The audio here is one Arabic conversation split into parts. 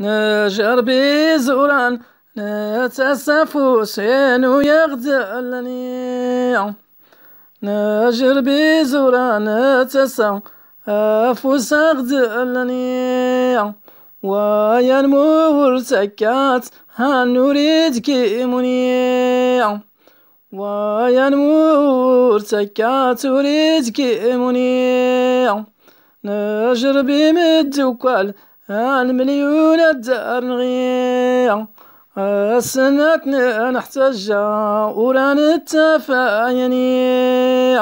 نجر بزوران نتأسف حسين يغدلني نجر بزوران نتأسف حسين يغدلني ويا المرتكات هنريد كيموني ويا سكات نريد كيموني نجر بمد وكل المليون الدار نغيه سنتنا نحتاج وراني التفايني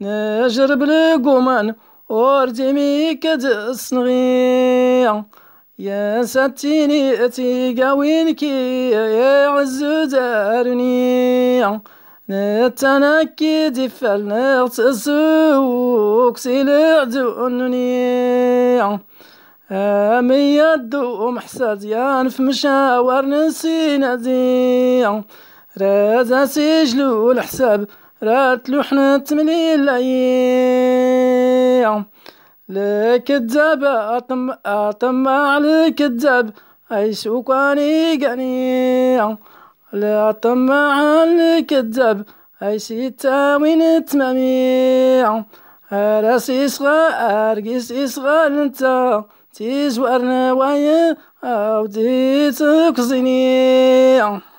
نجرب القمان وردي ميكد الصنغيا يا ستيني تيقاوين كي يا عزو دارني نتنكي دفال نغتسوك سيلعدوني أمي الدوم حسازيان في مشاور نسينا ديان رازا سجلو الحساب راتلو حنا تملي الأيام الكذاب أطم أطم على الكذاب عيشو كاني قاني لا طمع على الكذاب عيشي تاوين تمامي راسي صغار قيس صغار انت تيجوارنا ويا عاوديتك زينيه